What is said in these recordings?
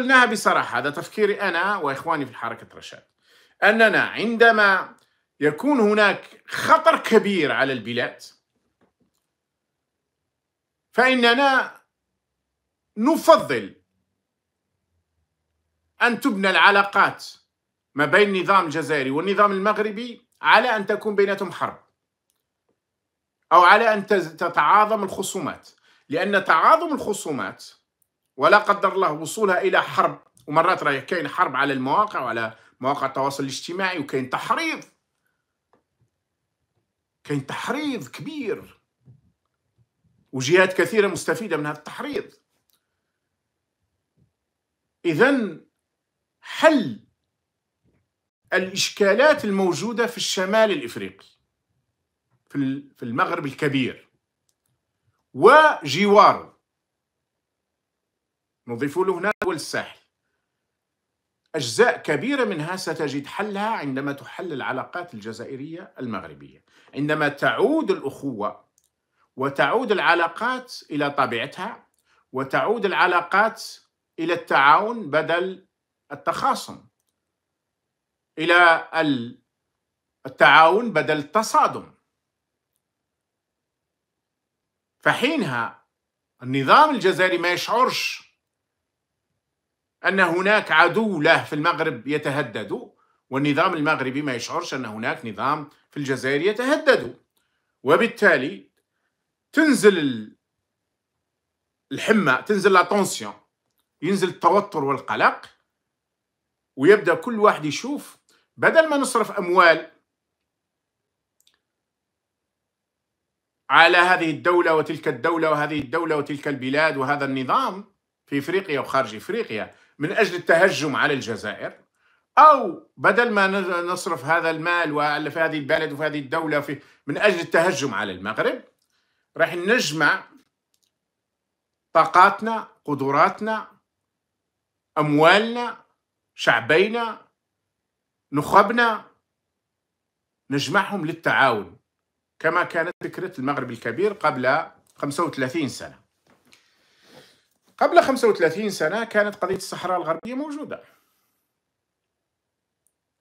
قلناها بصراحه هذا تفكيري انا واخواني في حركه رشاد اننا عندما يكون هناك خطر كبير على البلاد فاننا نفضل ان تبنى العلاقات ما بين النظام الجزائري والنظام المغربي على ان تكون بيناتهم حرب او على ان تتعاظم الخصومات لان تعاظم الخصومات ولا قدر الله وصولها الى حرب ومرات راهي كاين حرب على المواقع وعلى مواقع التواصل الاجتماعي وكاين تحريض كاين تحريض كبير وجهات كثيره مستفيده من هذا التحريض اذا حل الاشكالات الموجوده في الشمال الافريقي في المغرب الكبير وجواره نضيف له هنا دول الساحل أجزاء كبيرة منها ستجد حلها عندما تحل العلاقات الجزائرية المغربية عندما تعود الأخوة وتعود العلاقات إلى طبيعتها وتعود العلاقات إلى التعاون بدل التخاصم إلى التعاون بدل التصادم فحينها النظام الجزائري ما يشعرش أن هناك عدو له في المغرب يتهدد والنظام المغربي ما يشعرش أن هناك نظام في الجزائر يتهدد وبالتالي تنزل الحمى تنزل لاتونسيون ينزل التوتر والقلق ويبدا كل واحد يشوف بدل ما نصرف اموال على هذه الدولة وتلك الدولة وهذه الدولة وتلك البلاد وهذا النظام في إفريقيا وخارج إفريقيا من أجل التهجم على الجزائر أو بدل ما نصرف هذا المال في هذه البلد وفي هذه الدولة في من أجل التهجم على المغرب راح نجمع طاقاتنا قدراتنا أموالنا شعبينا نخبنا نجمعهم للتعاون كما كانت فكرة المغرب الكبير قبل 35 سنة قبل 35 سنة كانت قضية الصحراء الغربية موجودة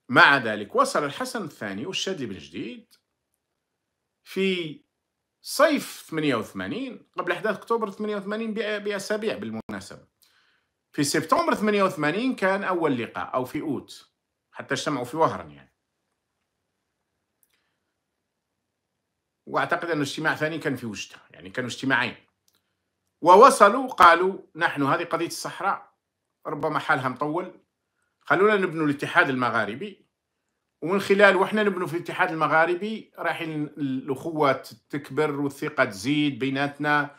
مع ذلك وصل الحسن الثاني بن جديد في صيف 88 قبل احداث اكتوبر 88 باسابيع بالمناسبه في سبتمبر 88 كان اول لقاء او في اوت حتى اجتمعوا في وهران يعني واعتقد ان اجتماع ثاني كان في وجده يعني كانوا اجتماعين ووصلوا قالوا نحن هذه قضية الصحراء ربما حالها مطول خلونا نبنوا الاتحاد المغاربي ومن خلال واحنا نبنوا في الاتحاد المغاربي راح الاخوه تكبر والثقه تزيد بيناتنا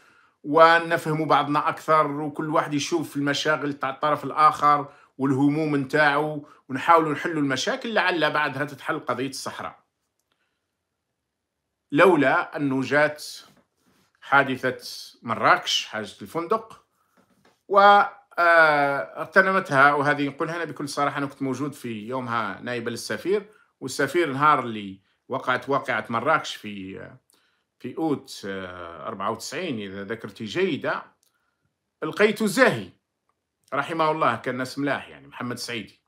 ونفهموا بعضنا اكثر وكل واحد يشوف المشاغل تاع الطرف الاخر والهموم نتاعه ونحاولوا نحلوا المشاكل لعل بعدها تتحل قضيه الصحراء لولا انه جات حادثة مراكش حادثة الفندق واغتنمتها آه، وهذه نقولها أنا بكل صراحة أنا كنت موجود في يومها نائبة للسفير والسفير نهار اللي وقعت واقعة مراكش في في أوت 94 آه، إذا ذاكرتي جيدة لقيت زاهي رحمه الله كان ناس ملاح يعني محمد سعيدي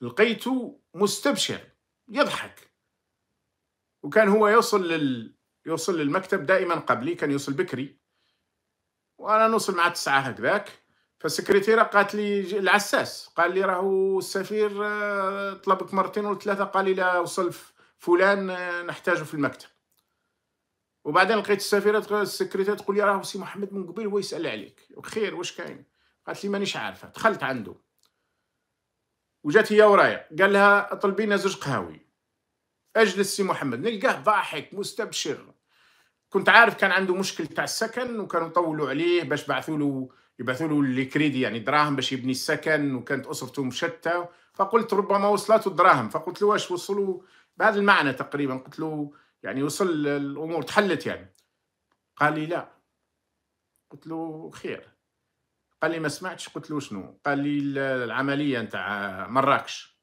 لقيته مستبشر يضحك وكان هو يوصل لل يوصل للمكتب دائما قبلي كان يوصل بكري وانا نوصل مع تسعة هكذاك فالسكرتيرة قالت لي العساس قال لي راهو السفير آه، طلبك مرتين ولا ثلاثة قال لي لا وصل فلان آه، نحتاجه في المكتب وبعدين لقيت السفيرة السكرتيرة تقول لي راهو سي محمد من قبيل هو يسأل عليك بخير واش كاين قالت لي مانيش عارفة دخلت عنده وجات هي ورايا قال لها طلبي لنا زوج قهاوي اجلس سي محمد نلقاه ضاحك مستبشر كنت عارف كان عنده مشكل تاع السكن وكانوا طولوا عليه باش بعثوا له يبعثوا له الكريدي يعني دراهم باش يبني السكن وكانت اسرته مشتة فقلت ربما وصلته الدراهم فقلت له واش وصلوا بهذا المعنى تقريبا قلت له يعني وصل الامور تحلت يعني قال لي لا قلت له خير قال لي ما سمعتش قلت له شنو قال لي العمليه نتاع مراكش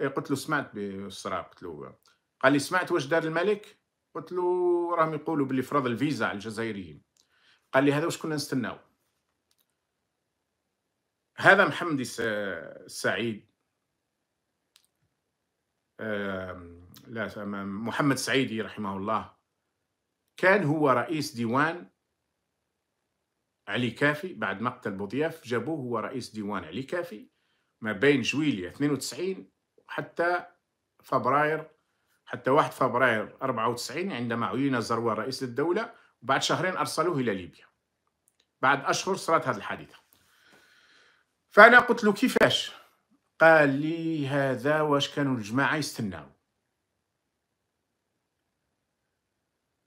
إيه، قلت له سمعت بالصراحه قلت له قال لي سمعت واش دار الملك قلت له راهم يقولوا بلي فرض الفيزا على الجزائريين قال لي هذا واش كنا نستناو هذا محمدي السعيد لا محمد سعيدي رحمه الله كان هو رئيس ديوان علي كافي بعد مقتل بوضياف جابوه هو رئيس ديوان علي كافي ما بين جويليا 92 حتى فبراير حتى 1 فبراير 94 عندما عين الزروة رئيس للدولة وبعد شهرين أرسلوه إلى ليبيا بعد أشهر صارت هذه الحادثة فأنا قلت له كيفاش قال لي هذا واش كانوا الجماعة يستناو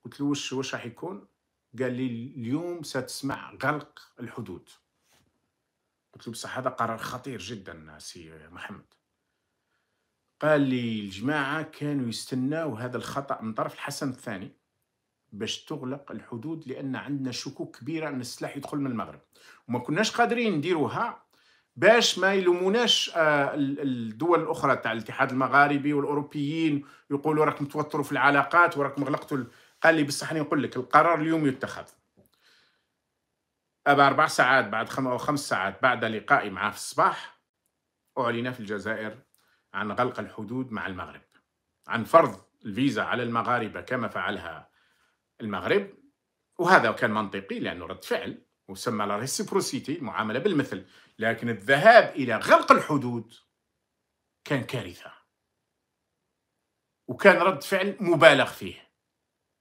قلت له واش واش راح يكون قال لي اليوم ستسمع غلق الحدود قلت له بصح هذا قرار خطير جدا سي محمد قال لي الجماعة كانوا يستناو هذا الخطأ من طرف الحسن الثاني باش تغلق الحدود لأن عندنا شكوك كبيرة أن السلاح يدخل من المغرب وما كناش قادرين نديروها باش ما يلوموناش آه، الدول الأخرى تاع الاتحاد المغاربي والأوروبيين يقولوا راكم توتروا في العلاقات وراكم غلقتوا قال لي بصح نقول لك القرار اليوم يتخذ أبا أربع ساعات بعد أو خمس ساعات بعد لقائي معاه في الصباح أعلن في الجزائر عن غلق الحدود مع المغرب عن فرض الفيزا على المغاربة كما فعلها المغرب وهذا كان منطقي لأنه رد فعل وسمى لا معامله المعاملة بالمثل لكن الذهاب إلى غلق الحدود كان كارثة وكان رد فعل مبالغ فيه